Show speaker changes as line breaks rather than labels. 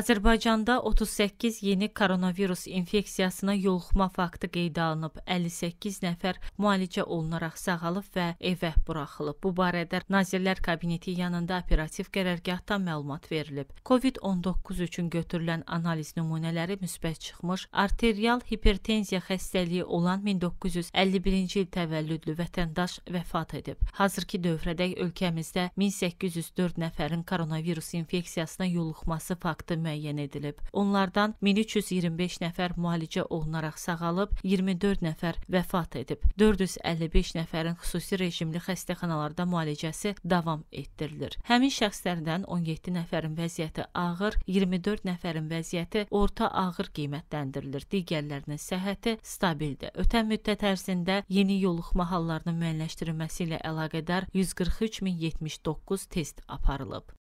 Azərbaycanda 38 yeni koronavirus infeksiyasına yoluxma faktı qeydə alınıb. 58 nəfər müalicə olunaraq sağalıb və evə buraxılıb. Bu barədə Nazirlər Kabineti yanında operativ qərargahdan məlumat verilib. COVID-19 üçün götürülən analiz nümunələri müsbət çıxmış. Arterial hipertenziya xəstəliyi olan 1951-ci il təvəllüdlü vətəndaş vəfat edib. Hazırki dövrədə ölkəmizdə 1804 nəfərin koronavirus infeksiyasına yoluxması faktı müəyyən edilib. Onlardan 1325 nəfər müalicə olunaraq sağalıb, 24 nəfər vəfat edib. 455 nəfərin xüsusi rejimli xəstəxanalarda müalicəsi davam etdirilir. Həmin şəxslərdən 17 nəfərin vəziyyəti ağır, 24 nəfərin vəziyyəti orta ağır qiymətləndirilir. Digərlərinin səhhəti stabildir. Ötən müddət ərzində yeni yoluxma hallarının müəyyənləşdirilməsi ilə əlaqədar 143079 test aparılıb.